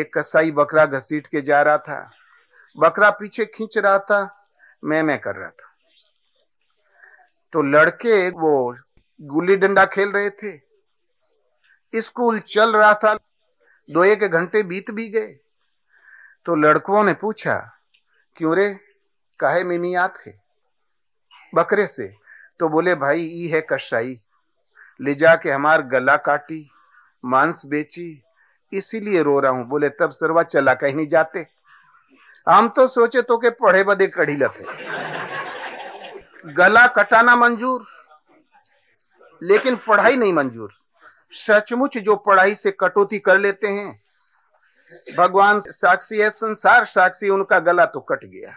एक कसाई बकरा घसीट के जा रहा था बकरा पीछे खींच रहा था मैं मैं कर रहा था तो लड़के वो गुल्ली डंडा खेल रहे थे स्कूल चल रहा था दो एक घंटे बीत भी गए तो लड़कों ने पूछा क्यों रे काहे याद है बकरे से तो बोले भाई ये है कसाई ले जाके हमार गला काटी मांस बेची इसीलिए रो रहा हूं बोले तब सरवा चला कहीं नहीं जाते हम तो सोचे तो के पढ़े बदे कढ़ी लते गला कटाना मंजूर लेकिन पढ़ाई नहीं मंजूर सचमुच जो पढ़ाई से कटौती कर लेते हैं भगवान साक्षी है संसार साक्षी उनका गला तो कट गया